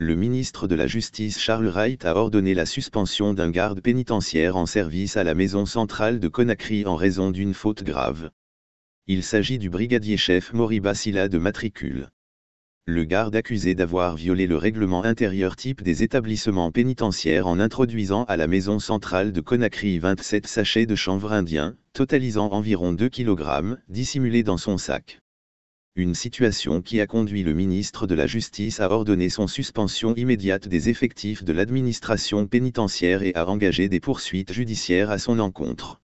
le ministre de la Justice Charles Wright a ordonné la suspension d'un garde pénitentiaire en service à la maison centrale de Conakry en raison d'une faute grave. Il s'agit du brigadier-chef Moriba Silla de matricule. Le garde accusé d'avoir violé le règlement intérieur type des établissements pénitentiaires en introduisant à la maison centrale de Conakry 27 sachets de chanvre indien, totalisant environ 2 kg, dissimulés dans son sac une situation qui a conduit le ministre de la Justice à ordonner son suspension immédiate des effectifs de l'administration pénitentiaire et à engager des poursuites judiciaires à son encontre.